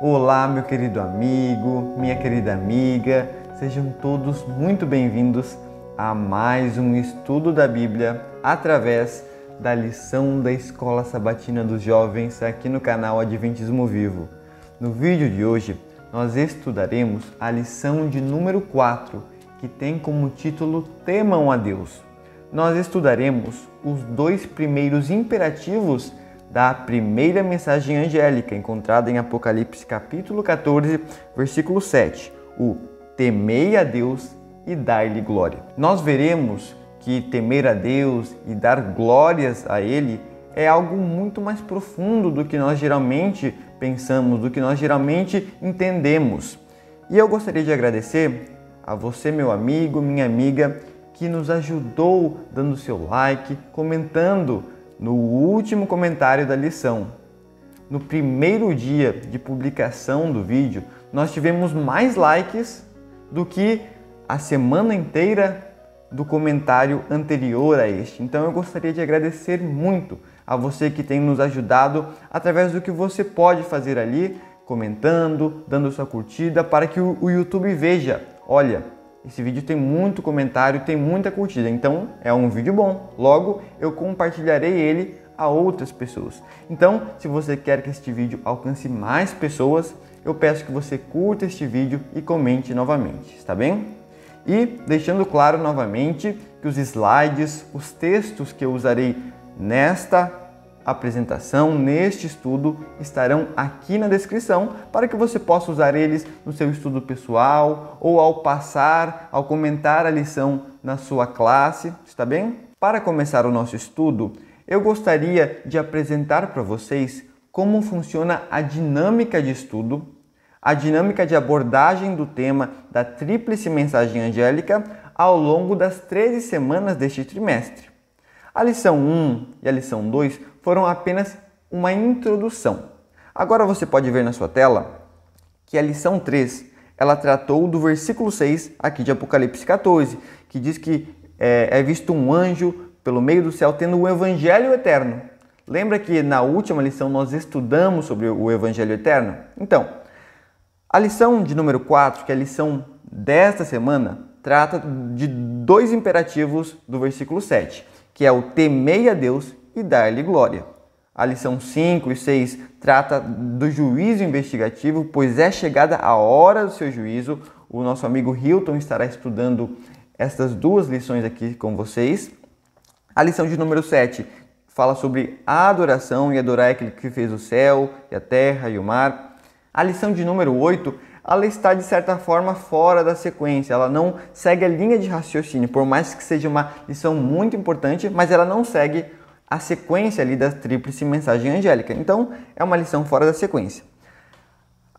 Olá, meu querido amigo, minha querida amiga, sejam todos muito bem-vindos a mais um estudo da Bíblia através da lição da Escola Sabatina dos Jovens aqui no canal Adventismo Vivo. No vídeo de hoje, nós estudaremos a lição de número 4, que tem como título Temam a Deus. Nós estudaremos os dois primeiros imperativos da primeira mensagem angélica encontrada em Apocalipse capítulo 14, versículo 7, o temei a Deus e dar-lhe glória. Nós veremos que temer a Deus e dar glórias a ele é algo muito mais profundo do que nós geralmente pensamos, do que nós geralmente entendemos. E eu gostaria de agradecer a você, meu amigo, minha amiga, que nos ajudou dando seu like, comentando no último comentário da lição. No primeiro dia de publicação do vídeo, nós tivemos mais likes do que a semana inteira do comentário anterior a este. Então eu gostaria de agradecer muito a você que tem nos ajudado através do que você pode fazer ali, comentando, dando sua curtida, para que o YouTube veja: olha, esse vídeo tem muito comentário, tem muita curtida, então é um vídeo bom. Logo, eu compartilharei ele a outras pessoas. Então, se você quer que este vídeo alcance mais pessoas, eu peço que você curta este vídeo e comente novamente, está bem? E deixando claro novamente que os slides, os textos que eu usarei nesta apresentação neste estudo estarão aqui na descrição para que você possa usar eles no seu estudo pessoal ou ao passar, ao comentar a lição na sua classe, está bem? Para começar o nosso estudo, eu gostaria de apresentar para vocês como funciona a dinâmica de estudo, a dinâmica de abordagem do tema da Tríplice Mensagem Angélica ao longo das 13 semanas deste trimestre. A lição 1 e a lição 2 foram apenas uma introdução. Agora você pode ver na sua tela que a lição 3 ela tratou do versículo 6 aqui de Apocalipse 14, que diz que é, é visto um anjo pelo meio do céu tendo o evangelho eterno. Lembra que na última lição nós estudamos sobre o evangelho eterno? Então, a lição de número 4, que é a lição desta semana, trata de dois imperativos do versículo 7, que é o temei a Deus e dar-lhe glória. A lição 5 e 6 trata do juízo investigativo, pois é chegada a hora do seu juízo. O nosso amigo Hilton estará estudando estas duas lições aqui com vocês. A lição de número 7 fala sobre a adoração e adorar aquele que fez o céu e a terra e o mar. A lição de número 8 ela está de certa forma fora da sequência, ela não segue a linha de raciocínio, por mais que seja uma lição muito importante, mas ela não segue a sequência ali da tríplice mensagem angélica. Então, é uma lição fora da sequência.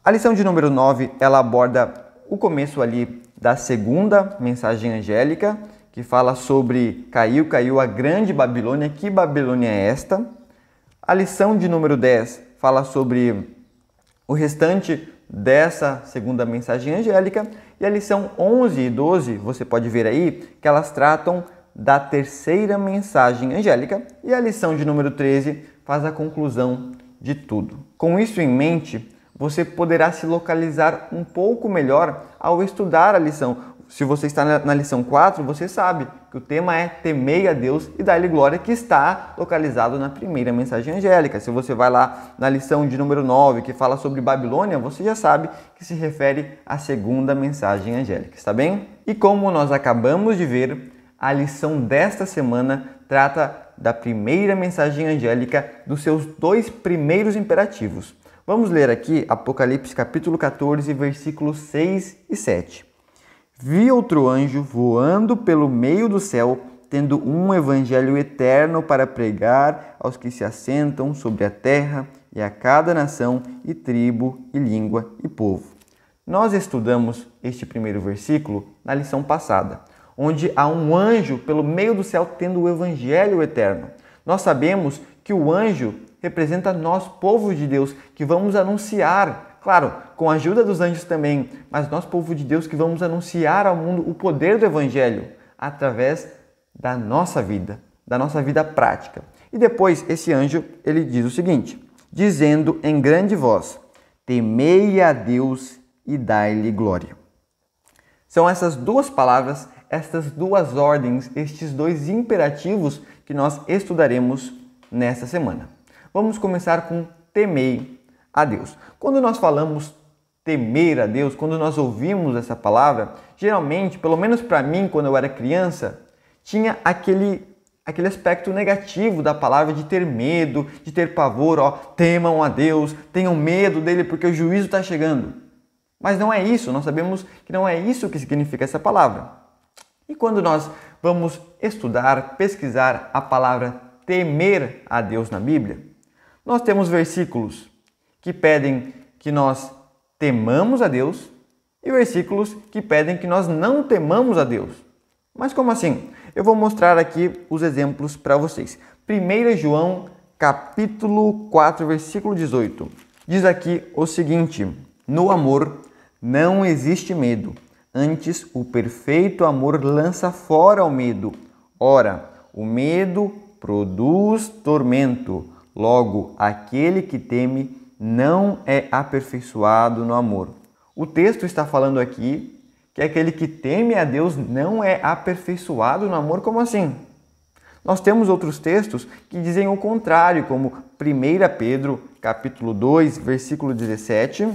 A lição de número 9, ela aborda o começo ali da segunda mensagem angélica, que fala sobre caiu, caiu a grande Babilônia, que Babilônia é esta? A lição de número 10 fala sobre o restante dessa segunda mensagem angélica e a lição 11 e 12, você pode ver aí, que elas tratam da terceira mensagem angélica e a lição de número 13 faz a conclusão de tudo. Com isso em mente, você poderá se localizar um pouco melhor ao estudar a lição. Se você está na lição 4, você sabe que o tema é temer a Deus e dá-lhe glória, que está localizado na primeira mensagem angélica. Se você vai lá na lição de número 9, que fala sobre Babilônia, você já sabe que se refere à segunda mensagem angélica, está bem? E como nós acabamos de ver, a lição desta semana trata da primeira mensagem angélica dos seus dois primeiros imperativos. Vamos ler aqui Apocalipse capítulo 14, versículos 6 e 7. Vi outro anjo voando pelo meio do céu, tendo um evangelho eterno para pregar aos que se assentam sobre a terra e a cada nação e tribo e língua e povo. Nós estudamos este primeiro versículo na lição passada onde há um anjo pelo meio do céu tendo o evangelho eterno. Nós sabemos que o anjo representa nós, povo de Deus, que vamos anunciar, claro, com a ajuda dos anjos também, mas nós, povo de Deus, que vamos anunciar ao mundo o poder do evangelho através da nossa vida, da nossa vida prática. E depois esse anjo, ele diz o seguinte: dizendo em grande voz: Temei a Deus e dai-lhe glória. São essas duas palavras estas duas ordens, estes dois imperativos que nós estudaremos nesta semana. Vamos começar com temei a Deus. Quando nós falamos temer a Deus, quando nós ouvimos essa palavra, geralmente, pelo menos para mim quando eu era criança, tinha aquele aquele aspecto negativo da palavra de ter medo, de ter pavor, ó, temam a Deus, tenham medo dele porque o juízo está chegando. Mas não é isso, nós sabemos que não é isso que significa essa palavra. E quando nós vamos estudar, pesquisar a palavra temer a Deus na Bíblia, nós temos versículos que pedem que nós temamos a Deus e versículos que pedem que nós não temamos a Deus. Mas como assim? Eu vou mostrar aqui os exemplos para vocês. 1 João capítulo 4, versículo 18. Diz aqui o seguinte: No amor não existe medo, Antes, o perfeito amor lança fora o medo. Ora, o medo produz tormento. Logo, aquele que teme não é aperfeiçoado no amor. O texto está falando aqui que aquele que teme a Deus não é aperfeiçoado no amor, como assim? Nós temos outros textos que dizem o contrário, como 1 Pedro, capítulo 2, versículo 17,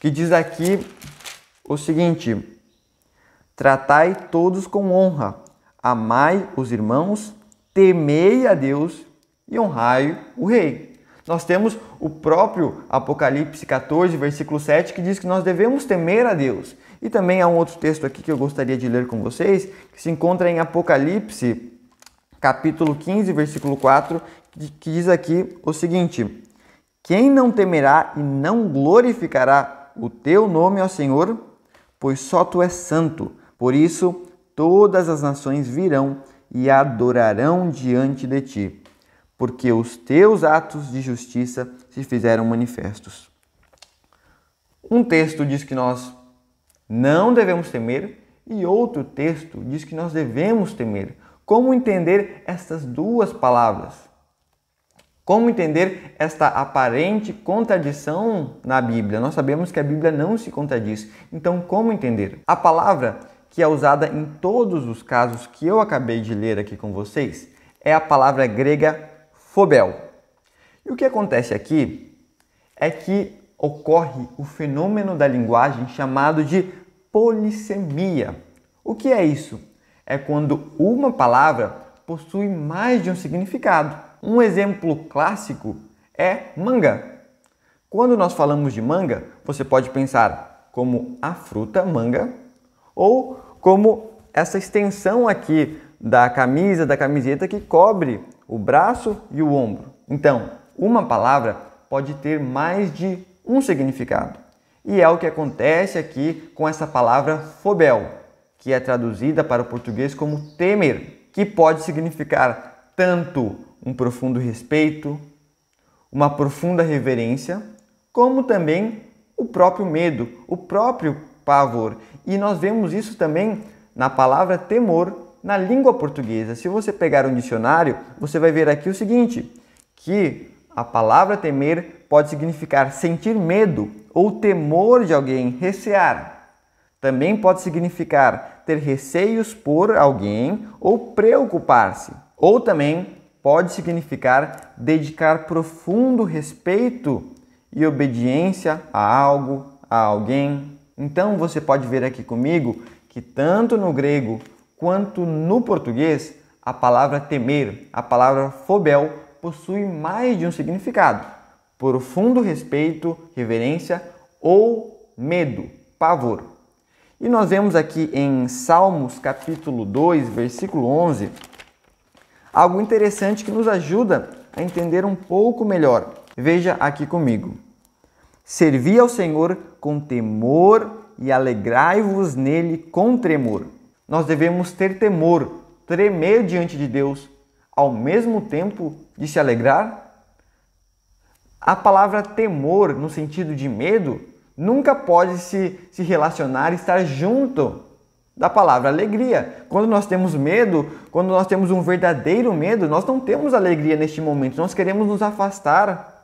que diz aqui o seguinte: Tratai todos com honra, amai os irmãos, temei a Deus e honrai o rei. Nós temos o próprio Apocalipse 14, versículo 7, que diz que nós devemos temer a Deus. E também há um outro texto aqui que eu gostaria de ler com vocês, que se encontra em Apocalipse, capítulo 15, versículo 4, que diz aqui o seguinte: Quem não temerá e não glorificará o teu nome, ó Senhor, pois só tu és santo. Por isso, todas as nações virão e adorarão diante de ti, porque os teus atos de justiça se fizeram manifestos. Um texto diz que nós não devemos temer e outro texto diz que nós devemos temer. Como entender estas duas palavras? Como entender esta aparente contradição na Bíblia? Nós sabemos que a Bíblia não se contradiz. Então, como entender? A palavra que é usada em todos os casos que eu acabei de ler aqui com vocês é a palavra grega phobel. E o que acontece aqui é que ocorre o fenômeno da linguagem chamado de polissemia. O que é isso? É quando uma palavra possui mais de um significado. Um exemplo clássico é manga. Quando nós falamos de manga, você pode pensar como a fruta manga ou como essa extensão aqui da camisa, da camiseta que cobre o braço e o ombro. Então, uma palavra pode ter mais de um significado. E é o que acontece aqui com essa palavra fobel, que é traduzida para o português como temer, que pode significar tanto um profundo respeito, uma profunda reverência, como também o próprio medo, o próprio pavor. E nós vemos isso também na palavra temor na língua portuguesa. Se você pegar um dicionário, você vai ver aqui o seguinte: que a palavra temer pode significar sentir medo ou temor de alguém, recear. Também pode significar ter receios por alguém ou preocupar-se. Ou também pode significar dedicar profundo respeito e obediência a algo, a alguém. Então você pode ver aqui comigo que tanto no grego quanto no português, a palavra temer, a palavra fobel, possui mais de um significado: profundo respeito, reverência ou medo, pavor. E nós vemos aqui em Salmos capítulo 2, versículo 11, Algo interessante que nos ajuda a entender um pouco melhor. Veja aqui comigo. Servi ao Senhor com temor e alegrai-vos nele com tremor. Nós devemos ter temor, tremer diante de Deus, ao mesmo tempo de se alegrar? A palavra temor, no sentido de medo, nunca pode se, se relacionar, estar junto da palavra alegria. Quando nós temos medo, quando nós temos um verdadeiro medo, nós não temos alegria neste momento, nós queremos nos afastar.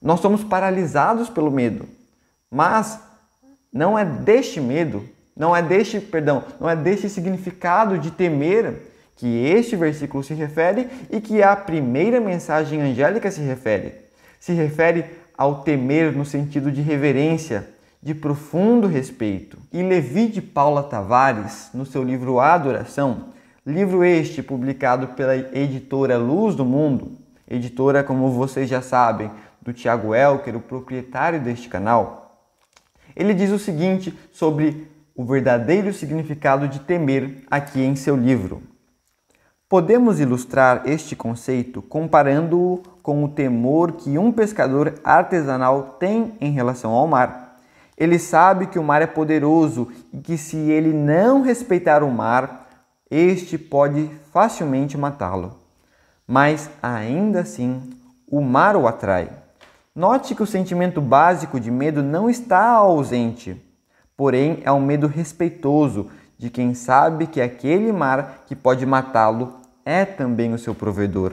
Nós somos paralisados pelo medo. Mas não é deste medo, não é deste, perdão, não é deste significado de temer que este versículo se refere e que a primeira mensagem angélica se refere. Se refere ao temer no sentido de reverência, de profundo respeito. E Levi de Paula Tavares, no seu livro Adoração, livro este publicado pela editora Luz do Mundo, editora, como vocês já sabem, do Tiago Elker, o proprietário deste canal, ele diz o seguinte sobre o verdadeiro significado de temer aqui em seu livro. Podemos ilustrar este conceito comparando-o com o temor que um pescador artesanal tem em relação ao mar. Ele sabe que o mar é poderoso e que se ele não respeitar o mar, este pode facilmente matá-lo. Mas ainda assim, o mar o atrai. Note que o sentimento básico de medo não está ausente, porém é um medo respeitoso de quem sabe que aquele mar que pode matá-lo é também o seu provedor.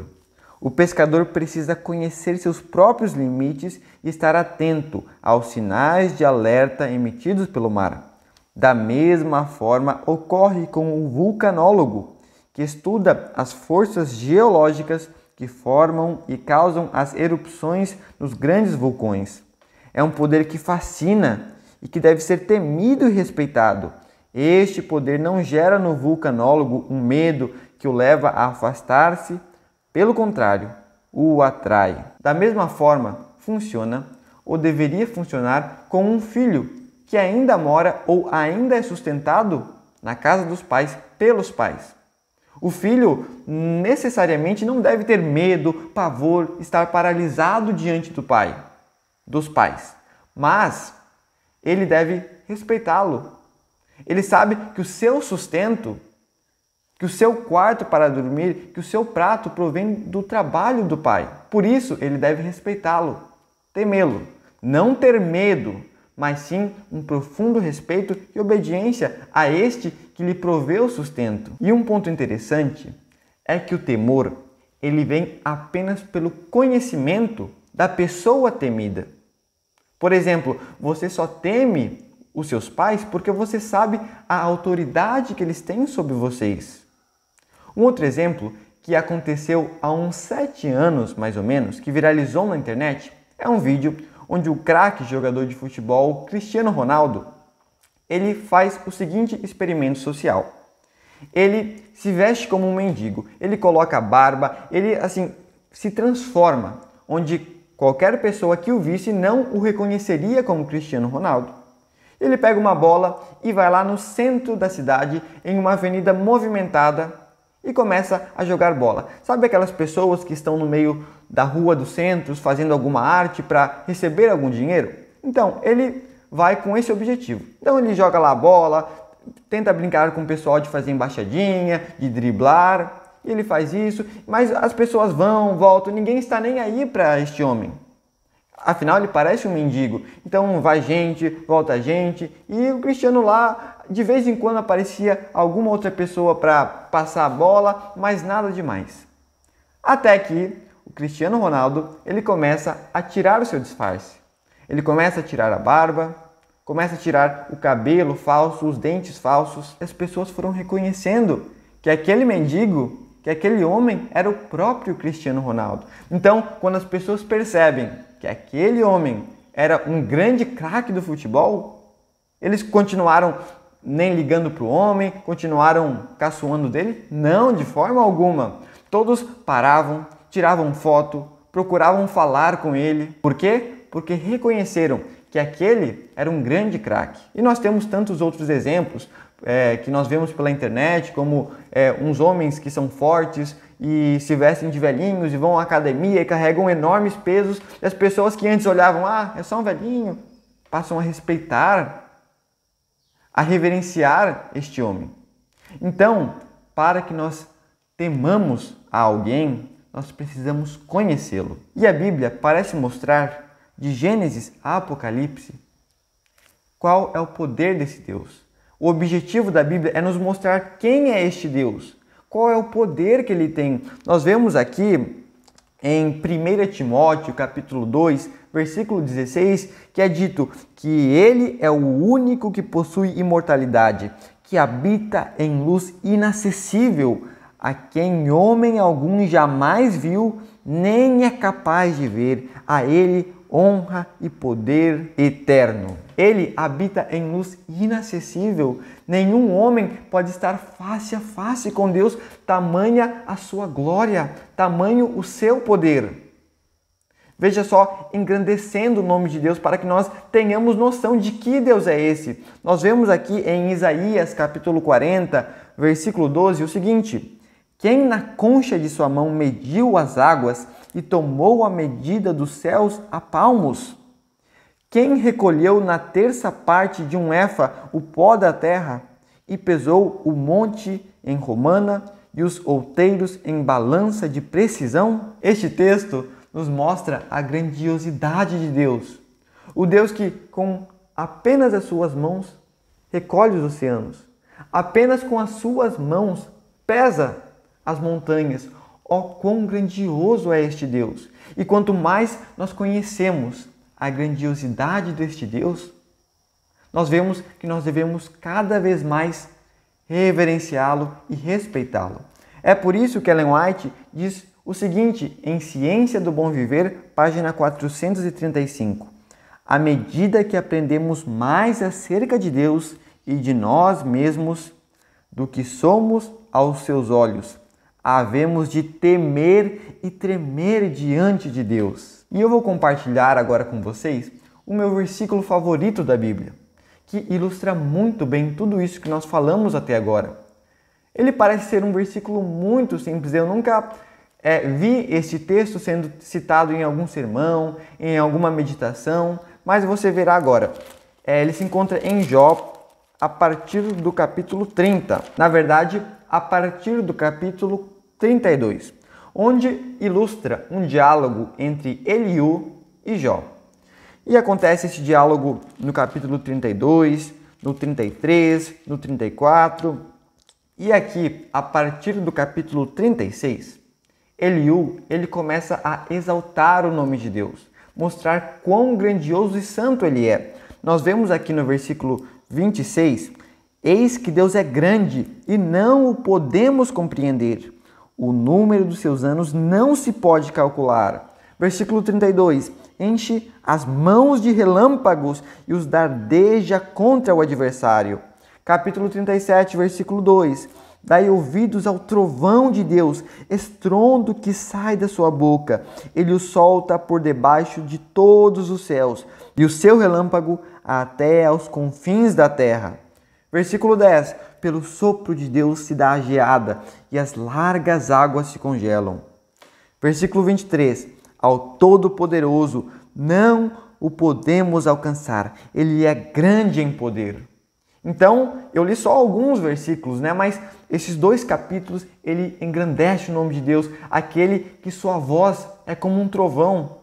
O pescador precisa conhecer seus próprios limites e estar atento aos sinais de alerta emitidos pelo mar. Da mesma forma, ocorre com o vulcanólogo, que estuda as forças geológicas que formam e causam as erupções nos grandes vulcões. É um poder que fascina e que deve ser temido e respeitado. Este poder não gera no vulcanólogo um medo que o leva a afastar-se pelo contrário, o atrai. Da mesma forma, funciona ou deveria funcionar com um filho que ainda mora ou ainda é sustentado na casa dos pais pelos pais. O filho necessariamente não deve ter medo, pavor, estar paralisado diante do pai, dos pais, mas ele deve respeitá-lo. Ele sabe que o seu sustento que o seu quarto para dormir, que o seu prato provém do trabalho do Pai. Por isso, ele deve respeitá-lo, temê-lo, não ter medo, mas sim um profundo respeito e obediência a este que lhe proveu o sustento. E um ponto interessante é que o temor, ele vem apenas pelo conhecimento da pessoa temida. Por exemplo, você só teme os seus pais porque você sabe a autoridade que eles têm sobre vocês. Um outro exemplo que aconteceu há uns 7 anos mais ou menos, que viralizou na internet, é um vídeo onde o craque jogador de futebol Cristiano Ronaldo, ele faz o seguinte experimento social. Ele se veste como um mendigo, ele coloca barba, ele assim se transforma, onde qualquer pessoa que o visse não o reconheceria como Cristiano Ronaldo. Ele pega uma bola e vai lá no centro da cidade, em uma avenida movimentada, e começa a jogar bola. Sabe aquelas pessoas que estão no meio da rua dos centros fazendo alguma arte para receber algum dinheiro? Então, ele vai com esse objetivo. Então, ele joga lá a bola, tenta brincar com o pessoal de fazer embaixadinha, de driblar, ele faz isso, mas as pessoas vão, voltam, ninguém está nem aí para este homem. Afinal, ele parece um mendigo. Então, vai gente, volta gente. E o Cristiano lá, de vez em quando aparecia alguma outra pessoa para passar a bola, mas nada demais. Até que o Cristiano Ronaldo ele começa a tirar o seu disfarce. Ele começa a tirar a barba, começa a tirar o cabelo falso, os dentes falsos. As pessoas foram reconhecendo que aquele mendigo, que aquele homem era o próprio Cristiano Ronaldo. Então, quando as pessoas percebem que aquele homem era um grande craque do futebol, eles continuaram nem ligando para o homem, continuaram caçoando dele? Não, de forma alguma. Todos paravam, tiravam foto, procuravam falar com ele. Por quê? Porque reconheceram que aquele era um grande craque. E nós temos tantos outros exemplos é, que nós vemos pela internet, como é, uns homens que são fortes, e se vestem de velhinhos e vão à academia e carregam enormes pesos. E as pessoas que antes olhavam, ah, é só um velhinho, passam a respeitar, a reverenciar este homem. Então, para que nós temamos a alguém, nós precisamos conhecê-lo. E a Bíblia parece mostrar, de Gênesis a Apocalipse, qual é o poder desse Deus. O objetivo da Bíblia é nos mostrar quem é este Deus, qual é o poder que ele tem. Nós vemos aqui em 1 Timóteo, capítulo 2, versículo 16, que é dito que ele é o único que possui imortalidade, que habita em luz inacessível, a quem homem algum jamais viu, nem é capaz de ver. A ele honra e poder eterno. Ele habita em luz inacessível. Nenhum homem pode estar face a face com Deus, tamanha a sua glória, tamanho o seu poder. Veja só, engrandecendo o nome de Deus para que nós tenhamos noção de que Deus é esse. Nós vemos aqui em Isaías capítulo 40, versículo 12, o seguinte: Quem na concha de sua mão mediu as águas e tomou a medida dos céus a palmos? Quem recolheu na terça parte de um efa o pó da terra e pesou o monte em romana e os outeiros em balança de precisão? Este texto nos mostra a grandiosidade de Deus. O Deus que, com apenas as suas mãos, recolhe os oceanos. Apenas com as suas mãos pesa as montanhas, Ó oh, quão grandioso é este Deus! E quanto mais nós conhecemos a grandiosidade deste Deus, nós vemos que nós devemos cada vez mais reverenciá-lo e respeitá-lo. É por isso que Ellen White diz o seguinte em Ciência do Bom Viver, página 435. À medida que aprendemos mais acerca de Deus e de nós mesmos do que somos aos seus olhos, havemos de temer e tremer diante de Deus. E eu vou compartilhar agora com vocês o meu versículo favorito da Bíblia, que ilustra muito bem tudo isso que nós falamos até agora. Ele parece ser um versículo muito simples, eu nunca é, vi este texto sendo citado em algum sermão, em alguma meditação, mas você verá agora. É, ele se encontra em Jó a partir do capítulo 30. Na verdade, a partir do capítulo 32, onde ilustra um diálogo entre Eliú e Jó. E acontece esse diálogo no capítulo 32, no 33, no 34 e aqui, a partir do capítulo 36, Eliú, ele começa a exaltar o nome de Deus, mostrar quão grandioso e santo ele é. Nós vemos aqui no versículo 26, eis que Deus é grande e não o podemos compreender. O número dos seus anos não se pode calcular. Versículo 32: Enche as mãos de relâmpagos e os dardeja contra o adversário. Capítulo 37, versículo 2: Dai ouvidos ao trovão de Deus, estrondo que sai da sua boca. Ele o solta por debaixo de todos os céus, e o seu relâmpago até aos confins da terra. Versículo 10: pelo sopro de Deus se dá a geada e as largas águas se congelam. Versículo 23: Ao Todo-Poderoso não o podemos alcançar, ele é grande em poder. Então, eu li só alguns versículos, né? Mas esses dois capítulos, ele engrandece o nome de Deus, aquele que sua voz é como um trovão,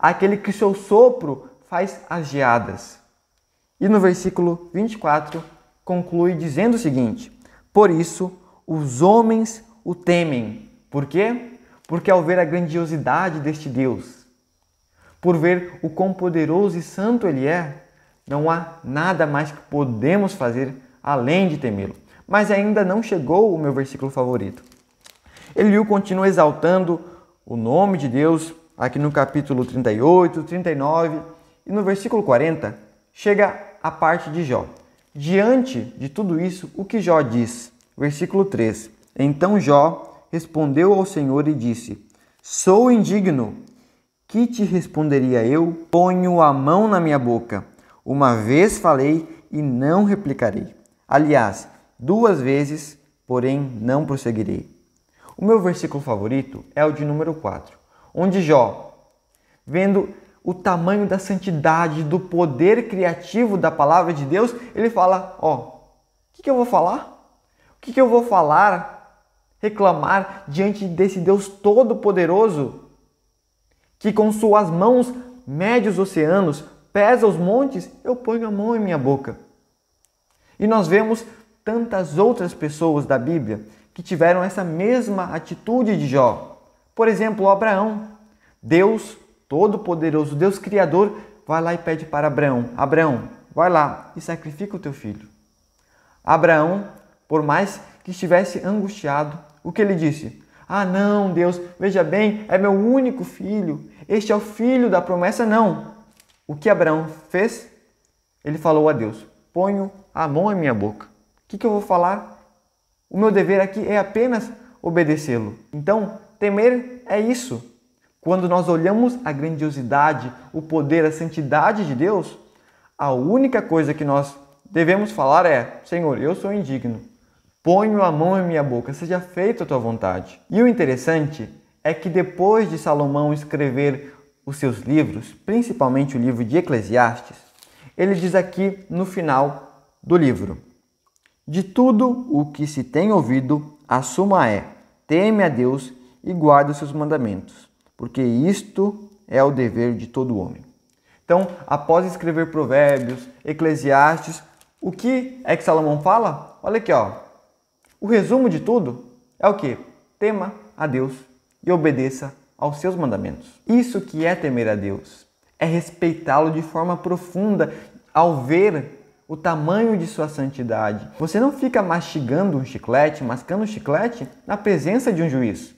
aquele que seu sopro faz as geadas. E no versículo 24, conclui dizendo o seguinte: Por isso os homens o temem. Por quê? Porque ao ver a grandiosidade deste Deus, por ver o quão poderoso e santo ele é, não há nada mais que podemos fazer além de temê-lo. Mas ainda não chegou o meu versículo favorito. Eliú continua exaltando o nome de Deus aqui no capítulo 38, 39 e no versículo 40 chega a parte de Jó. Diante de tudo isso, o que Jó diz? Versículo 3: Então Jó respondeu ao Senhor e disse: Sou indigno. Que te responderia eu? Ponho a mão na minha boca. Uma vez falei e não replicarei. Aliás, duas vezes, porém não prosseguirei. O meu versículo favorito é o de número 4, onde Jó, vendo o tamanho da santidade, do poder criativo da palavra de Deus, ele fala: Ó, o que, que, eu vou falar? O que, que eu vou falar, reclamar diante desse Deus todo-poderoso que com suas mãos mede os oceanos, pesa os montes? Eu ponho a mão em minha boca. E nós vemos tantas outras pessoas da Bíblia que tiveram essa mesma atitude de Jó. Por exemplo, Abraão. Deus Todo-Poderoso, Deus Criador, vai lá e pede para Abraão: Abraão, vai lá e sacrifica o teu filho. Abraão, por mais que estivesse angustiado, o que ele disse? Ah, não, Deus, veja bem, é meu único filho. Este é o filho da promessa, não. O que Abraão fez? Ele falou a Deus: Ponho a mão em minha boca. O que, que eu vou falar? O meu dever aqui é apenas obedecê-lo. Então, temer é isso. Quando nós olhamos a grandiosidade, o poder, a santidade de Deus, a única coisa que nós devemos falar é: Senhor, eu sou indigno. Ponho a mão em minha boca, seja feita a tua vontade. E o interessante é que depois de Salomão escrever os seus livros, principalmente o livro de Eclesiastes, ele diz aqui no final do livro: De tudo o que se tem ouvido, a suma é: teme a Deus e guarda os seus mandamentos porque isto é o dever de todo homem. Então, após escrever Provérbios, Eclesiastes, o que é que Salomão fala? Olha aqui, ó. O resumo de tudo é o que? Tema a Deus e obedeça aos seus mandamentos. Isso que é temer a Deus, é respeitá-lo de forma profunda ao ver o tamanho de sua santidade. Você não fica mastigando um chiclete, mascando um chiclete na presença de um juiz.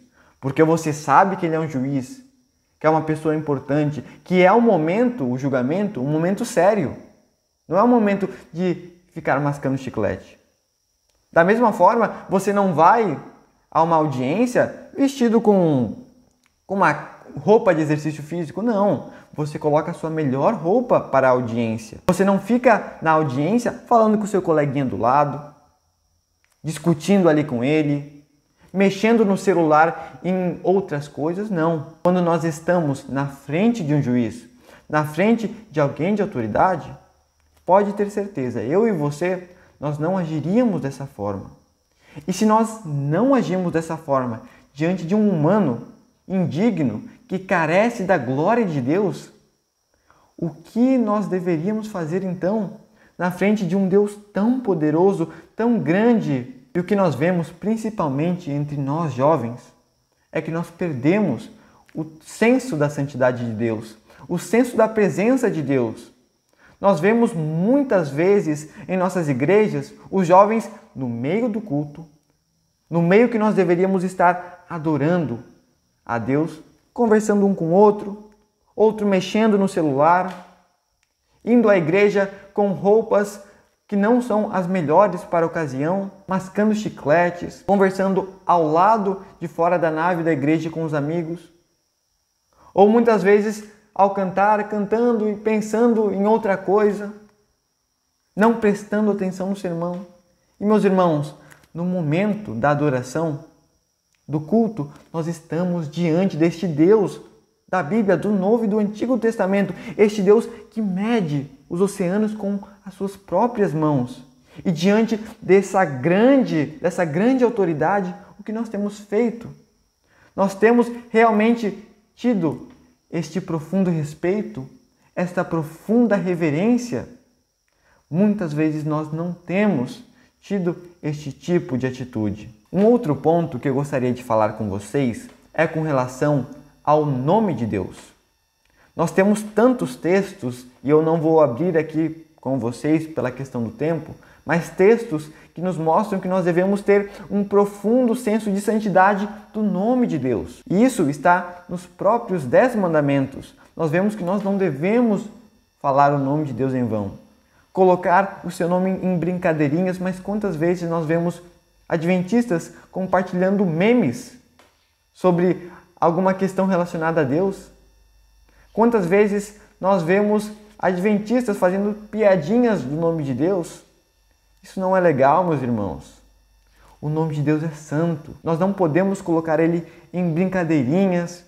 Porque você sabe que ele é um juiz, que é uma pessoa importante, que é o momento, o julgamento, um momento sério. Não é um momento de ficar mascando chiclete. Da mesma forma, você não vai a uma audiência vestido com, com uma roupa de exercício físico, não. Você coloca a sua melhor roupa para a audiência. Você não fica na audiência falando com o seu coleguinha do lado, discutindo ali com ele, mexendo no celular em outras coisas, não. Quando nós estamos na frente de um juiz, na frente de alguém de autoridade, pode ter certeza, eu e você, nós não agiríamos dessa forma. E se nós não agimos dessa forma diante de um humano indigno que carece da glória de Deus, o que nós deveríamos fazer então na frente de um Deus tão poderoso, tão grande, e o que nós vemos, principalmente entre nós jovens, é que nós perdemos o senso da santidade de Deus, o senso da presença de Deus. Nós vemos muitas vezes em nossas igrejas os jovens no meio do culto, no meio que nós deveríamos estar adorando a Deus, conversando um com o outro, outro mexendo no celular, indo à igreja com roupas que não são as melhores para a ocasião, mascando chicletes, conversando ao lado de fora da nave da igreja com os amigos, ou muitas vezes ao cantar, cantando e pensando em outra coisa, não prestando atenção no sermão. E meus irmãos, no momento da adoração, do culto, nós estamos diante deste Deus da Bíblia, do Novo e do Antigo Testamento, este Deus que mede os oceanos com as suas próprias mãos. E diante dessa grande, dessa grande autoridade, o que nós temos feito? Nós temos realmente tido este profundo respeito, esta profunda reverência? Muitas vezes nós não temos tido este tipo de atitude. Um outro ponto que eu gostaria de falar com vocês é com relação ao nome de Deus. Nós temos tantos textos, e eu não vou abrir aqui com vocês pela questão do tempo, mas textos que nos mostram que nós devemos ter um profundo senso de santidade do nome de Deus. E isso está nos próprios Dez Mandamentos. Nós vemos que nós não devemos falar o nome de Deus em vão, colocar o seu nome em brincadeirinhas, mas quantas vezes nós vemos adventistas compartilhando memes sobre alguma questão relacionada a Deus? Quantas vezes nós vemos adventistas fazendo piadinhas do nome de Deus. Isso não é legal, meus irmãos. O nome de Deus é santo. Nós não podemos colocar ele em brincadeirinhas,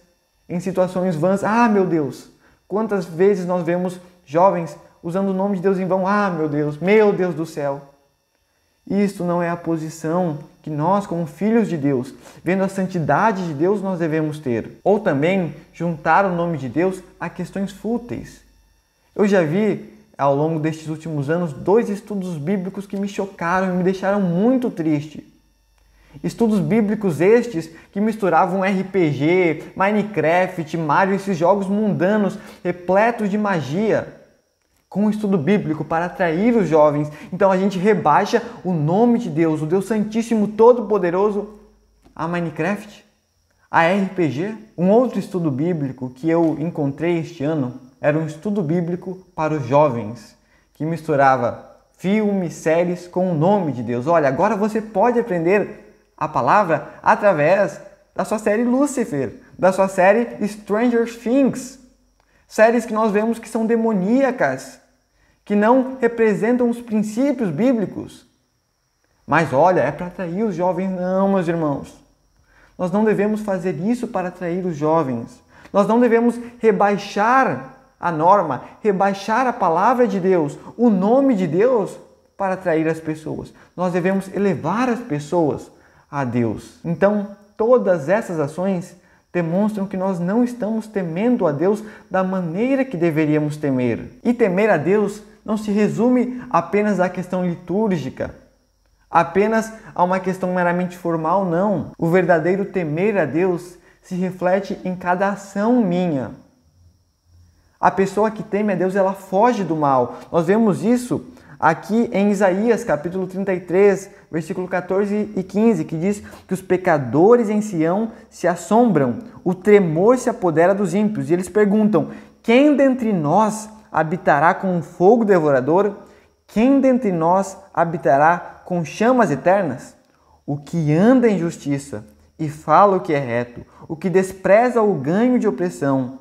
em situações vãs. Ah, meu Deus! Quantas vezes nós vemos jovens usando o nome de Deus em vão? Ah, meu Deus! Meu Deus do céu! Isto não é a posição que nós, como filhos de Deus, vendo a santidade de Deus, nós devemos ter. Ou também juntar o nome de Deus a questões fúteis. Eu já vi ao longo destes últimos anos dois estudos bíblicos que me chocaram e me deixaram muito triste. Estudos bíblicos estes que misturavam RPG, Minecraft, Mario, esses jogos mundanos repletos de magia, com um estudo bíblico para atrair os jovens. Então a gente rebaixa o nome de Deus, o Deus Santíssimo Todo-Poderoso, a Minecraft, a RPG. Um outro estudo bíblico que eu encontrei este ano era um estudo bíblico para os jovens, que misturava filmes, séries com o nome de Deus. Olha, agora você pode aprender a palavra através da sua série Lúcifer, da sua série Stranger Things. Séries que nós vemos que são demoníacas, que não representam os princípios bíblicos. Mas olha, é para atrair os jovens, não, meus irmãos. Nós não devemos fazer isso para atrair os jovens. Nós não devemos rebaixar a norma, rebaixar a palavra de Deus, o nome de Deus, para atrair as pessoas. Nós devemos elevar as pessoas a Deus. Então, todas essas ações demonstram que nós não estamos temendo a Deus da maneira que deveríamos temer. E temer a Deus não se resume apenas à questão litúrgica, apenas a uma questão meramente formal, não. O verdadeiro temer a Deus se reflete em cada ação minha. A pessoa que teme a Deus, ela foge do mal. Nós vemos isso aqui em Isaías, capítulo 33, versículo 14 e 15, que diz que os pecadores em Sião se assombram, o tremor se apodera dos ímpios, e eles perguntam: quem dentre nós habitará com um fogo devorador? Quem dentre nós habitará com chamas eternas? O que anda em justiça e fala o que é reto, o que despreza o ganho de opressão,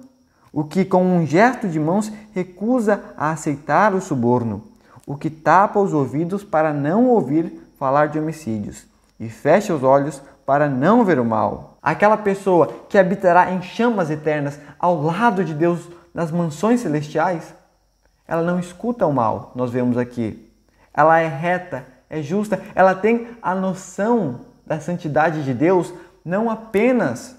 o que com um gesto de mãos recusa a aceitar o suborno, o que tapa os ouvidos para não ouvir falar de homicídios e fecha os olhos para não ver o mal. Aquela pessoa que habitará em chamas eternas ao lado de Deus nas mansões celestiais, ela não escuta o mal, nós vemos aqui. Ela é reta, é justa, ela tem a noção da santidade de Deus, não apenas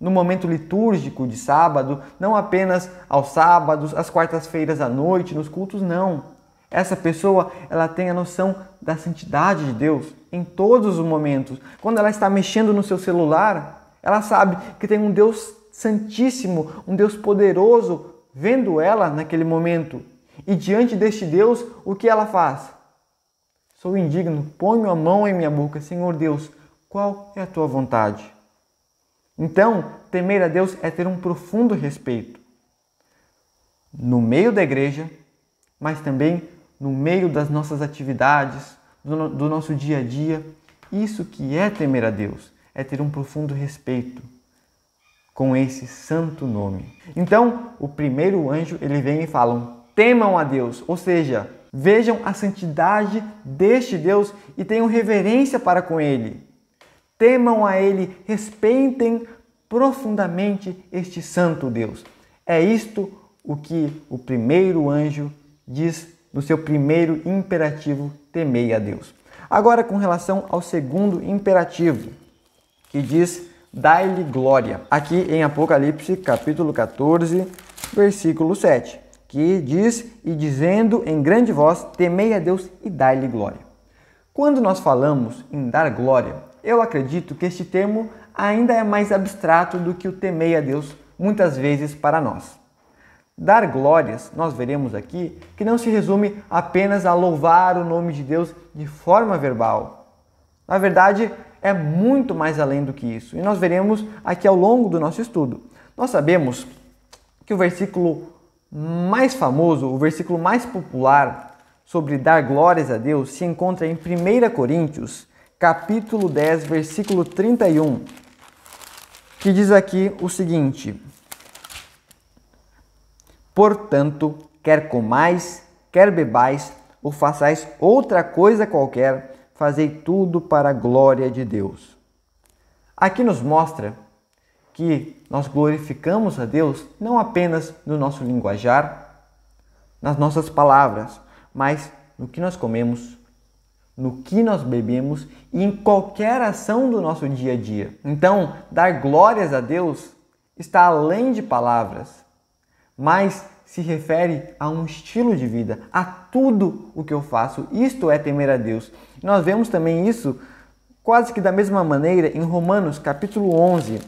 no momento litúrgico de sábado, não apenas aos sábados, às quartas-feiras à noite, nos cultos, não. Essa pessoa, ela tem a noção da santidade de Deus em todos os momentos. Quando ela está mexendo no seu celular, ela sabe que tem um Deus santíssimo, um Deus poderoso vendo ela naquele momento. E diante deste Deus, o que ela faz? Sou indigno, ponho a mão em minha boca, Senhor Deus, qual é a tua vontade? Então, temer a Deus é ter um profundo respeito no meio da igreja, mas também no meio das nossas atividades, do, do nosso dia a dia. Isso que é temer a Deus, é ter um profundo respeito com esse santo nome. Então, o primeiro anjo, ele vem e fala: "Temam a Deus", ou seja, vejam a santidade deste Deus e tenham reverência para com ele temam a Ele, respeitem profundamente este santo Deus. É isto o que o primeiro anjo diz no seu primeiro imperativo: temei a Deus. Agora, com relação ao segundo imperativo, que diz: dai-lhe glória. Aqui em Apocalipse, capítulo 14, versículo 7, que diz: e dizendo em grande voz: temei a Deus e dai-lhe glória. Quando nós falamos em dar glória, eu acredito que este termo ainda é mais abstrato do que o temei a Deus muitas vezes para nós. Dar glórias, nós veremos aqui, que não se resume apenas a louvar o nome de Deus de forma verbal. Na verdade, é muito mais além do que isso, e nós veremos aqui ao longo do nosso estudo. Nós sabemos que o versículo mais famoso, o versículo mais popular sobre dar glórias a Deus se encontra em 1 Coríntios capítulo 10, versículo 31, que diz aqui o seguinte: Portanto, quer comais, quer bebais, ou façais outra coisa qualquer, fazei tudo para a glória de Deus. Aqui nos mostra que nós glorificamos a Deus não apenas no nosso linguajar, nas nossas palavras, mas no que nós comemos, no que nós bebemos e em qualquer ação do nosso dia a dia. Então, dar glórias a Deus está além de palavras, mas se refere a um estilo de vida, a tudo o que eu faço. Isto é temer a Deus. Nós vemos também isso quase que da mesma maneira em Romanos capítulo 11,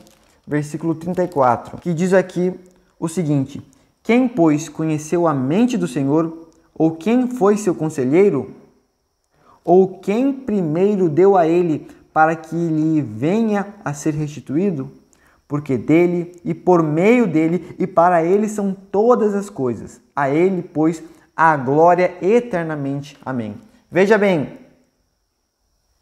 versículo 34, que diz aqui o seguinte: Quem, pois, conheceu a mente do Senhor, ou quem foi seu conselheiro, ou quem primeiro deu a ele para que lhe venha a ser restituído? Porque dele e por meio dele e para ele são todas as coisas. A ele, pois, a glória eternamente. Amém. Veja bem,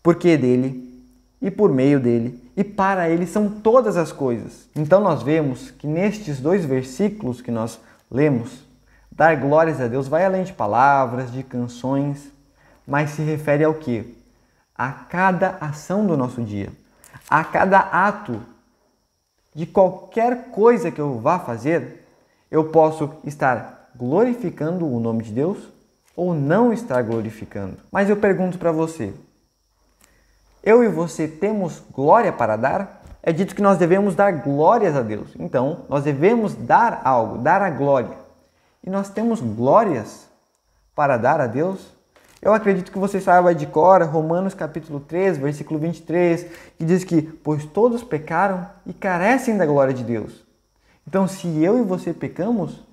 porque dele e por meio dele e para ele são todas as coisas. Então nós vemos que nestes dois versículos que nós lemos, dar glórias a Deus vai além de palavras, de canções, mas se refere ao que? A cada ação do nosso dia, a cada ato de qualquer coisa que eu vá fazer, eu posso estar glorificando o nome de Deus ou não estar glorificando. Mas eu pergunto para você: eu e você temos glória para dar? É dito que nós devemos dar glórias a Deus. Então, nós devemos dar algo, dar a glória. E nós temos glórias para dar a Deus? Eu acredito que você saiba de cor Romanos capítulo 3, versículo 23, que diz que pois todos pecaram e carecem da glória de Deus. Então, se eu e você pecamos,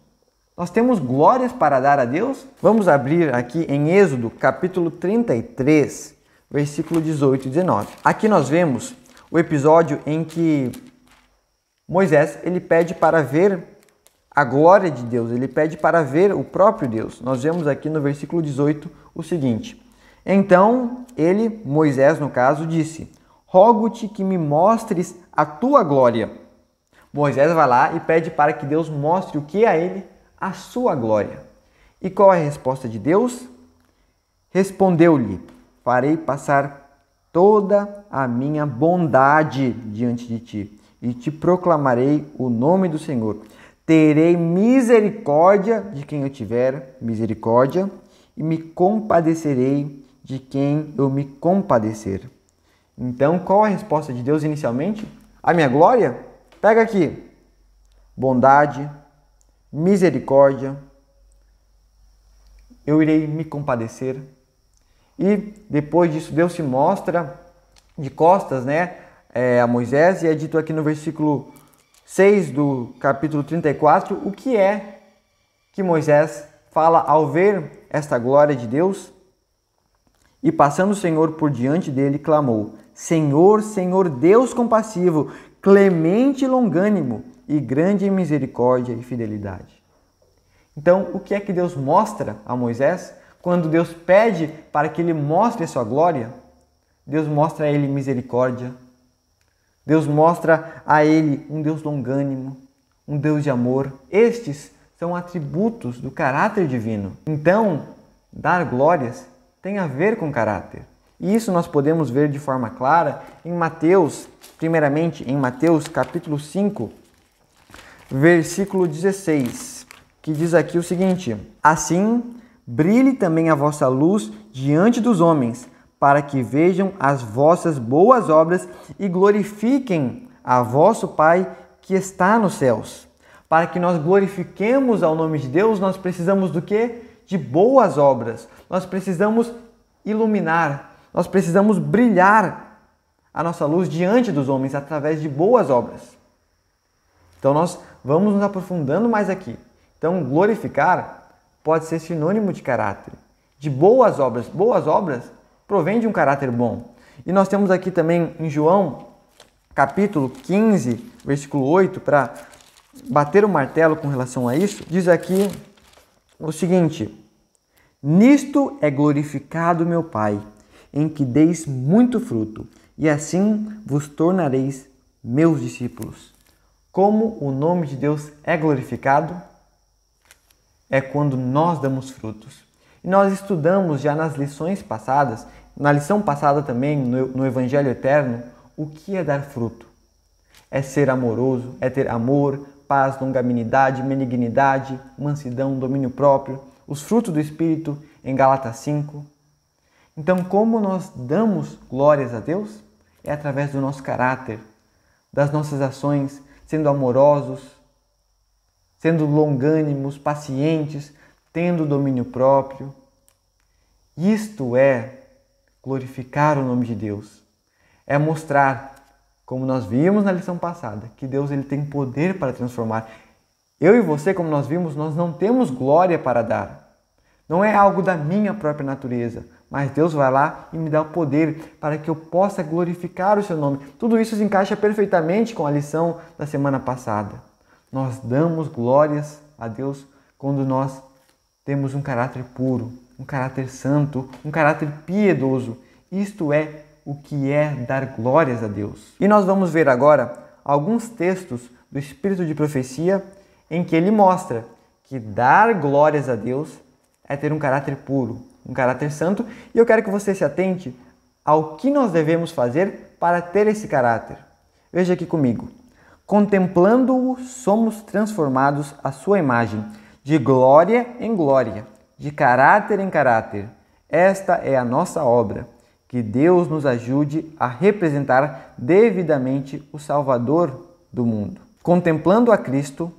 nós temos glórias para dar a Deus? Vamos abrir aqui em Êxodo, capítulo 33, versículo 18 e 19. Aqui nós vemos o episódio em que Moisés ele pede para ver a glória de Deus, ele pede para ver o próprio Deus. Nós vemos aqui no versículo 18 o seguinte: Então ele, Moisés no caso, disse: Rogo-te que me mostres a tua glória. Moisés vai lá e pede para que Deus mostre o que é a ele, a sua glória. E qual é a resposta de Deus? Respondeu-lhe: Farei passar toda a minha bondade diante de ti e te proclamarei o nome do Senhor terei misericórdia de quem eu tiver misericórdia, e me compadecerei de quem eu me compadecer. Então, qual a resposta de Deus inicialmente? A minha glória? Pega aqui. Bondade, misericórdia, eu irei me compadecer. E depois disso, Deus se mostra de costas né, é, a Moisés, e é dito aqui no versículo 6 do capítulo 34, o que é que Moisés fala ao ver esta glória de Deus? E passando o Senhor por diante dele, clamou: Senhor, Senhor, Deus compassivo, clemente e longânimo, e grande em misericórdia e fidelidade. Então, o que é que Deus mostra a Moisés quando Deus pede para que ele mostre a sua glória? Deus mostra a ele misericórdia, Deus mostra a ele um Deus longânimo, um Deus de amor. Estes são atributos do caráter divino. Então, dar glórias tem a ver com caráter. E isso nós podemos ver de forma clara em Mateus, primeiramente em Mateus capítulo 5, versículo 16, que diz aqui o seguinte: Assim brilhe também a vossa luz diante dos homens, para que vejam as vossas boas obras e glorifiquem a vosso Pai que está nos céus. Para que nós glorifiquemos ao nome de Deus, nós precisamos do que? De boas obras. Nós precisamos iluminar, nós precisamos brilhar a nossa luz diante dos homens através de boas obras. Então nós vamos nos aprofundando mais aqui. Então glorificar pode ser sinônimo de caráter, de boas obras. Boas obras provém de um caráter bom. E nós temos aqui também em João, capítulo 15, versículo 8, para bater o martelo com relação a isso, diz aqui o seguinte: Nisto é glorificado meu Pai, em que deis muito fruto, e assim vos tornareis meus discípulos. Como o nome de Deus é glorificado? É quando nós damos frutos. E nós estudamos já nas lições passadas na lição passada também, no, no Evangelho Eterno, o que é dar fruto? É ser amoroso, é ter amor, paz, longanimidade, benignidade, mansidão, domínio próprio, os frutos do Espírito em Galatas 5. Então, como nós damos glórias a Deus? É através do nosso caráter, das nossas ações, sendo amorosos, sendo longânimos, pacientes, tendo domínio próprio. Isto é glorificar o nome de Deus. É mostrar, como nós vimos na lição passada, que Deus ele tem poder para transformar. Eu e você, como nós vimos, nós não temos glória para dar. Não é algo da minha própria natureza, mas Deus vai lá e me dá o poder para que eu possa glorificar o seu nome. Tudo isso se encaixa perfeitamente com a lição da semana passada. Nós damos glórias a Deus quando nós temos um caráter puro, um caráter santo, um caráter piedoso. Isto é o que é dar glórias a Deus. E nós vamos ver agora alguns textos do Espírito de Profecia em que ele mostra que dar glórias a Deus é ter um caráter puro, um caráter santo, e eu quero que você se atente ao que nós devemos fazer para ter esse caráter. Veja aqui comigo. Contemplando-o, somos transformados à sua imagem, de glória em glória de caráter em caráter. Esta é a nossa obra. Que Deus nos ajude a representar devidamente o Salvador do mundo. Contemplando a Cristo,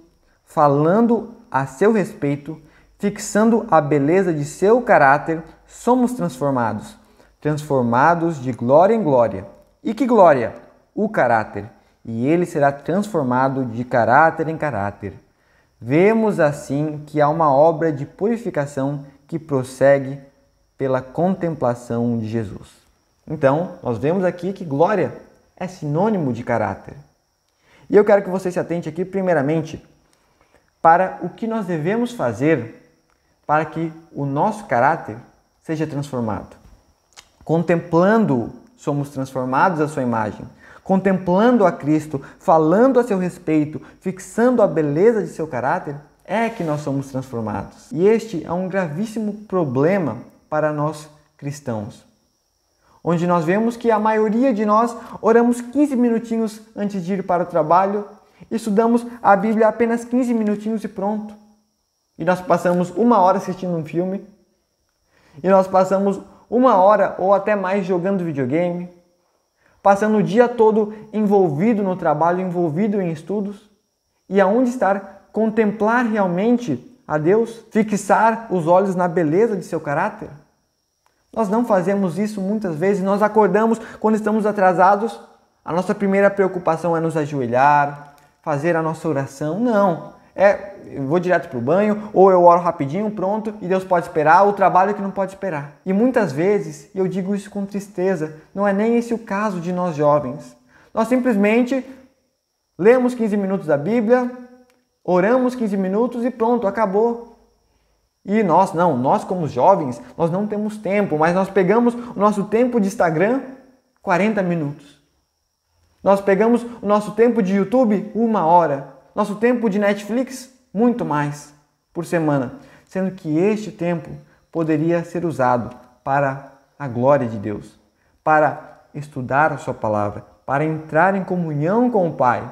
falando a seu respeito, fixando a beleza de seu caráter, somos transformados transformados de glória em glória. E que glória? O caráter. E ele será transformado de caráter em caráter. Vemos assim que há uma obra de purificação que prossegue pela contemplação de Jesus. Então, nós vemos aqui que glória é sinônimo de caráter. E eu quero que você se atente aqui, primeiramente, para o que nós devemos fazer para que o nosso caráter seja transformado. Contemplando, somos transformados à sua imagem contemplando a Cristo, falando a seu respeito, fixando a beleza de seu caráter, é que nós somos transformados. E este é um gravíssimo problema para nós cristãos. Onde nós vemos que a maioria de nós oramos 15 minutinhos antes de ir para o trabalho, estudamos a Bíblia apenas 15 minutinhos e pronto. E nós passamos uma hora assistindo um filme, e nós passamos uma hora ou até mais jogando videogame, passando o dia todo envolvido no trabalho, envolvido em estudos, e aonde estar contemplar realmente a Deus, fixar os olhos na beleza de seu caráter? Nós não fazemos isso muitas vezes, nós acordamos quando estamos atrasados, a nossa primeira preocupação é nos ajoelhar, fazer a nossa oração. Não, é, vou direto para o banho, ou eu oro rapidinho, pronto, e Deus pode esperar, o trabalho que não pode esperar. E muitas vezes, e eu digo isso com tristeza, não é nem esse o caso de nós jovens. Nós simplesmente lemos 15 minutos da Bíblia, oramos 15 minutos e pronto, acabou. E nós não, nós como jovens, nós não temos tempo, mas nós pegamos o nosso tempo de Instagram 40 minutos. Nós pegamos o nosso tempo de YouTube uma hora nosso tempo de Netflix muito mais por semana, sendo que este tempo poderia ser usado para a glória de Deus, para estudar a Sua palavra, para entrar em comunhão com o Pai,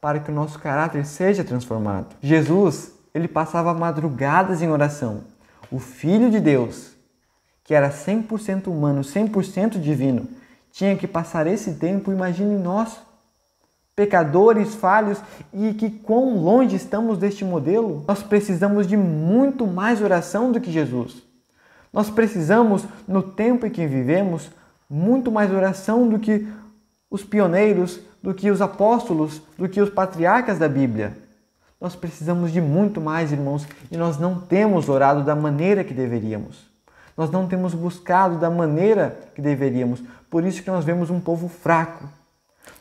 para que o nosso caráter seja transformado. Jesus, ele passava madrugadas em oração. O Filho de Deus, que era 100% humano, 100% divino, tinha que passar esse tempo, imagine nós, pecadores, falhos e que quão longe estamos deste modelo, nós precisamos de muito mais oração do que Jesus. Nós precisamos, no tempo em que vivemos, muito mais oração do que os pioneiros, do que os apóstolos, do que os patriarcas da Bíblia. Nós precisamos de muito mais, irmãos, e nós não temos orado da maneira que deveríamos. Nós não temos buscado da maneira que deveríamos. Por isso que nós vemos um povo fraco,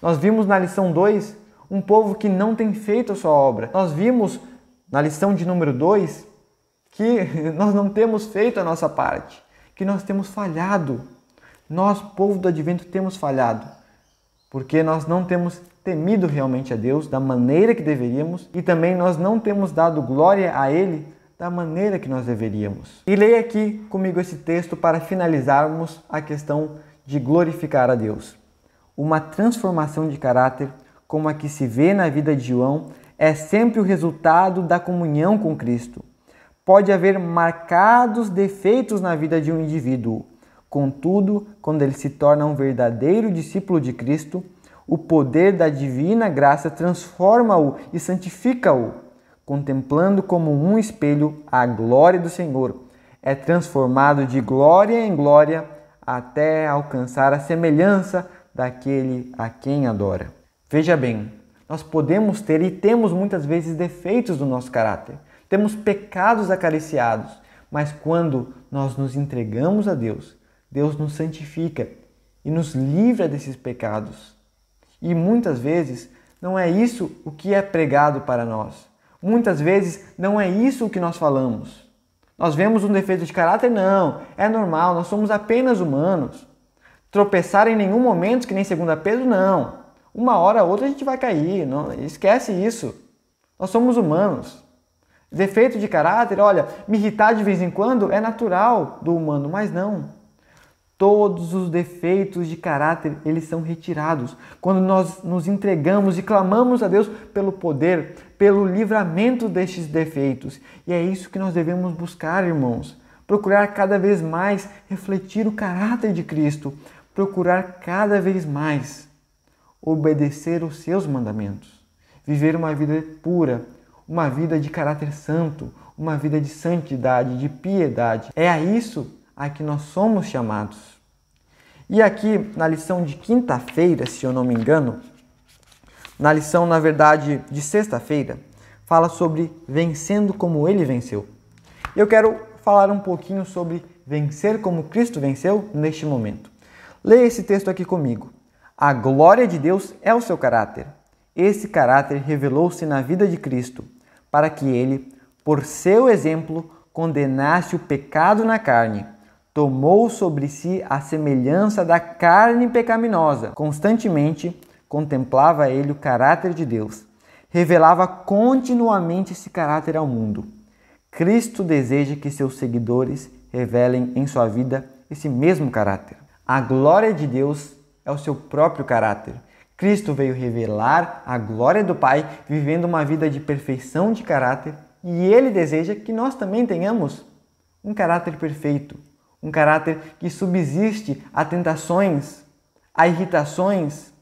nós vimos na lição 2 um povo que não tem feito a sua obra. Nós vimos na lição de número 2 que nós não temos feito a nossa parte, que nós temos falhado. Nós, povo do advento, temos falhado, porque nós não temos temido realmente a Deus da maneira que deveríamos e também nós não temos dado glória a Ele da maneira que nós deveríamos. E leia aqui comigo esse texto para finalizarmos a questão de glorificar a Deus uma transformação de caráter como a que se vê na vida de João é sempre o resultado da comunhão com Cristo. Pode haver marcados defeitos na vida de um indivíduo, contudo, quando ele se torna um verdadeiro discípulo de Cristo, o poder da divina graça transforma-o e santifica-o, contemplando como um espelho a glória do Senhor. É transformado de glória em glória até alcançar a semelhança daquele a quem adora. Veja bem, nós podemos ter e temos muitas vezes defeitos do nosso caráter, temos pecados acariciados, mas quando nós nos entregamos a Deus, Deus nos santifica e nos livra desses pecados. E muitas vezes não é isso o que é pregado para nós. Muitas vezes não é isso o que nós falamos. Nós vemos um defeito de caráter? Não, é normal, nós somos apenas humanos tropeçar em nenhum momento, que nem segunda Pedro, não. Uma hora ou outra a gente vai cair, não, esquece isso. Nós somos humanos. Defeito de caráter, olha, me irritar de vez em quando é natural do humano, mas não. Todos os defeitos de caráter, eles são retirados. Quando nós nos entregamos e clamamos a Deus pelo poder, pelo livramento destes defeitos. E é isso que nós devemos buscar, irmãos. Procurar cada vez mais refletir o caráter de Cristo, procurar cada vez mais obedecer os seus mandamentos, viver uma vida pura, uma vida de caráter santo, uma vida de santidade, de piedade. É a isso a que nós somos chamados. E aqui na lição de quinta-feira, se eu não me engano, na lição, na verdade, de sexta-feira, fala sobre vencendo como ele venceu. Eu quero falar um pouquinho sobre vencer como Cristo venceu neste momento. Leia esse texto aqui comigo. A glória de Deus é o seu caráter. Esse caráter revelou-se na vida de Cristo, para que ele, por seu exemplo, condenasse o pecado na carne, tomou sobre si a semelhança da carne pecaminosa. Constantemente contemplava ele o caráter de Deus, revelava continuamente esse caráter ao mundo. Cristo deseja que seus seguidores revelem em sua vida esse mesmo caráter. A glória de Deus é o seu próprio caráter. Cristo veio revelar a glória do Pai, vivendo uma vida de perfeição de caráter, e ele deseja que nós também tenhamos um caráter perfeito, um caráter que subsiste a tentações, a irritações.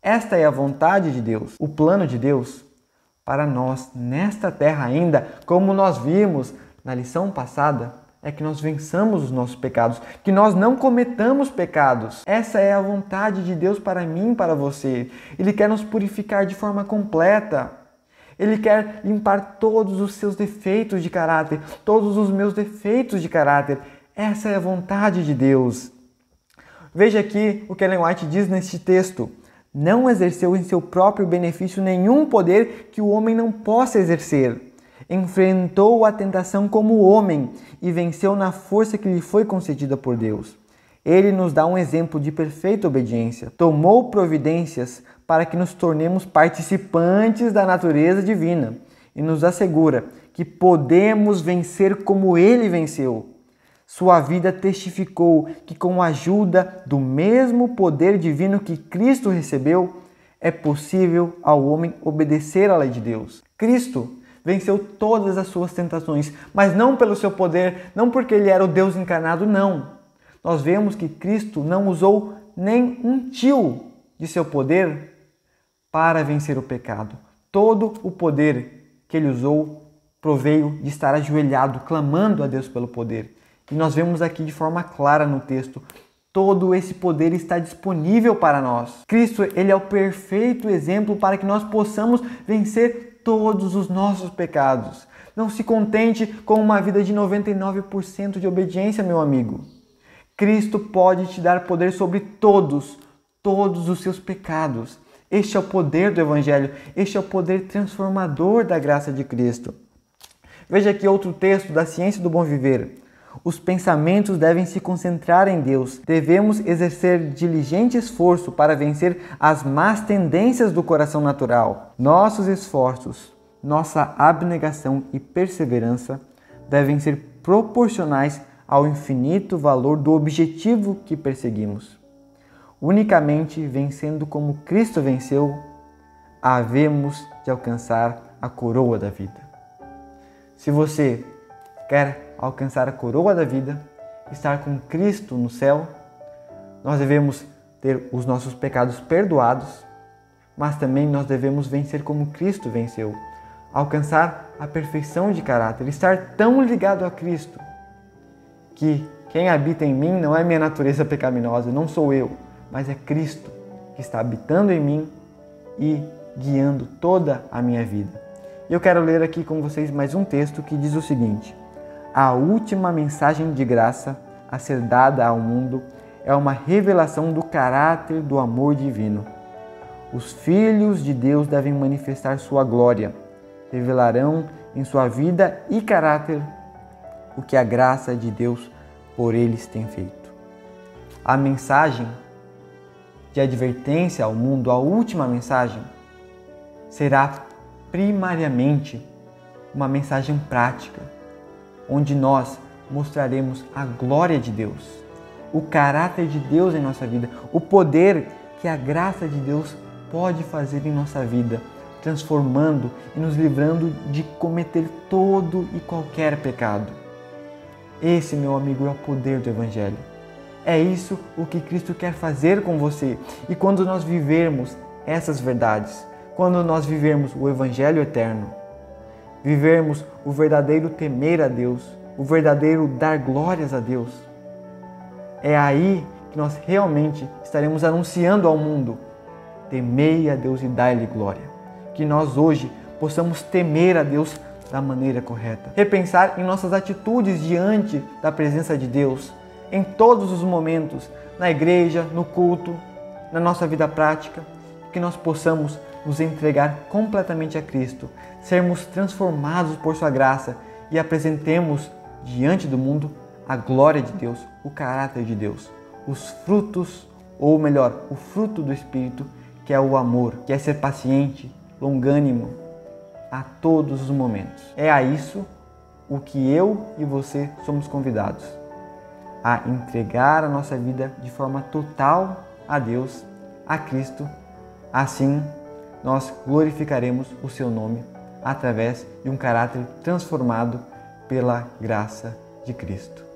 Esta é a vontade de Deus, o plano de Deus para nós nesta terra ainda, como nós vimos na lição passada é que nós vençamos os nossos pecados, que nós não cometamos pecados. Essa é a vontade de Deus para mim, para você. Ele quer nos purificar de forma completa. Ele quer limpar todos os seus defeitos de caráter, todos os meus defeitos de caráter. Essa é a vontade de Deus. Veja aqui o que Ellen White diz neste texto. Não exerceu em seu próprio benefício nenhum poder que o homem não possa exercer enfrentou a tentação como homem e venceu na força que lhe foi concedida por Deus. Ele nos dá um exemplo de perfeita obediência, tomou providências para que nos tornemos participantes da natureza divina e nos assegura que podemos vencer como ele venceu. Sua vida testificou que, com a ajuda do mesmo poder divino que Cristo recebeu, é possível ao homem obedecer à lei de Deus. Cristo venceu todas as suas tentações, mas não pelo seu poder, não porque ele era o Deus encarnado, não. Nós vemos que Cristo não usou nem um tio de seu poder para vencer o pecado. Todo o poder que ele usou proveio de estar ajoelhado, clamando a Deus pelo poder. E nós vemos aqui de forma clara no texto Todo esse poder está disponível para nós. Cristo, ele é o perfeito exemplo para que nós possamos vencer todos os nossos pecados. Não se contente com uma vida de 99% de obediência, meu amigo. Cristo pode te dar poder sobre todos, todos os seus pecados. Este é o poder do Evangelho, este é o poder transformador da graça de Cristo. Veja aqui outro texto da Ciência do Bom Viver. Os pensamentos devem se concentrar em Deus. Devemos exercer diligente esforço para vencer as más tendências do coração natural. Nossos esforços, nossa abnegação e perseverança devem ser proporcionais ao infinito valor do objetivo que perseguimos. Unicamente vencendo como Cristo venceu, havemos de alcançar a coroa da vida. Se você quer alcançar a coroa da vida, estar com Cristo no céu, nós devemos ter os nossos pecados perdoados, mas também nós devemos vencer como Cristo venceu, alcançar a perfeição de caráter, estar tão ligado a Cristo que quem habita em mim não é minha natureza pecaminosa, não sou eu, mas é Cristo que está habitando em mim e guiando toda a minha vida. Eu quero ler aqui com vocês mais um texto que diz o seguinte: a última mensagem de graça a ser dada ao mundo é uma revelação do caráter do amor divino. Os filhos de Deus devem manifestar sua glória, revelarão em sua vida e caráter o que a graça de Deus por eles tem feito. A mensagem de advertência ao mundo, a última mensagem, será primariamente uma mensagem prática onde nós mostraremos a glória de Deus, o caráter de Deus em nossa vida, o poder que a graça de Deus pode fazer em nossa vida, transformando e nos livrando de cometer todo e qualquer pecado. Esse, meu amigo, é o poder do Evangelho. É isso o que Cristo quer fazer com você. E quando nós vivermos essas verdades, quando nós vivermos o Evangelho eterno, vivermos o verdadeiro temer a Deus, o verdadeiro dar glórias a Deus. É aí que nós realmente estaremos anunciando ao mundo: temei a Deus e dai-lhe glória. Que nós hoje possamos temer a Deus da maneira correta, repensar em nossas atitudes diante da presença de Deus, em todos os momentos, na igreja, no culto, na nossa vida prática, que nós possamos nos entregar completamente a Cristo, sermos transformados por Sua graça e apresentemos diante do mundo a glória de Deus, o caráter de Deus, os frutos, ou melhor, o fruto do Espírito, que é o amor, que é ser paciente, longânimo a todos os momentos. É a isso o que eu e você somos convidados a entregar a nossa vida de forma total a Deus, a Cristo, assim nós glorificaremos o seu nome através de um caráter transformado pela graça de Cristo.